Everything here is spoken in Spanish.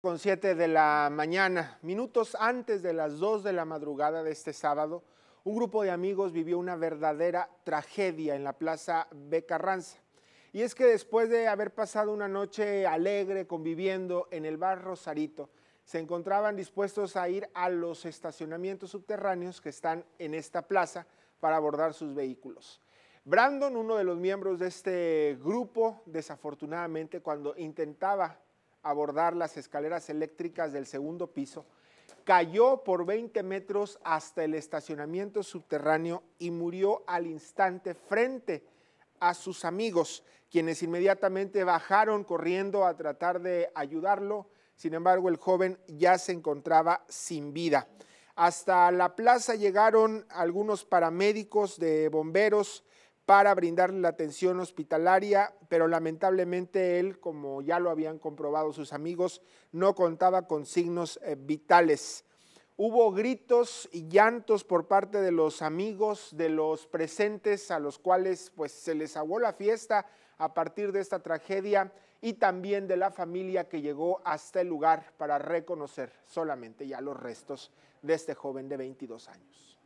Con 7 de la mañana, minutos antes de las 2 de la madrugada de este sábado, un grupo de amigos vivió una verdadera tragedia en la Plaza Becarranza. Y es que después de haber pasado una noche alegre conviviendo en el bar Rosarito, se encontraban dispuestos a ir a los estacionamientos subterráneos que están en esta plaza para abordar sus vehículos. Brandon, uno de los miembros de este grupo, desafortunadamente cuando intentaba abordar las escaleras eléctricas del segundo piso, cayó por 20 metros hasta el estacionamiento subterráneo y murió al instante frente a sus amigos, quienes inmediatamente bajaron corriendo a tratar de ayudarlo. Sin embargo, el joven ya se encontraba sin vida. Hasta la plaza llegaron algunos paramédicos de bomberos, para brindarle la atención hospitalaria, pero lamentablemente él, como ya lo habían comprobado sus amigos, no contaba con signos eh, vitales. Hubo gritos y llantos por parte de los amigos, de los presentes, a los cuales pues se les aguó la fiesta a partir de esta tragedia y también de la familia que llegó hasta el lugar para reconocer solamente ya los restos de este joven de 22 años.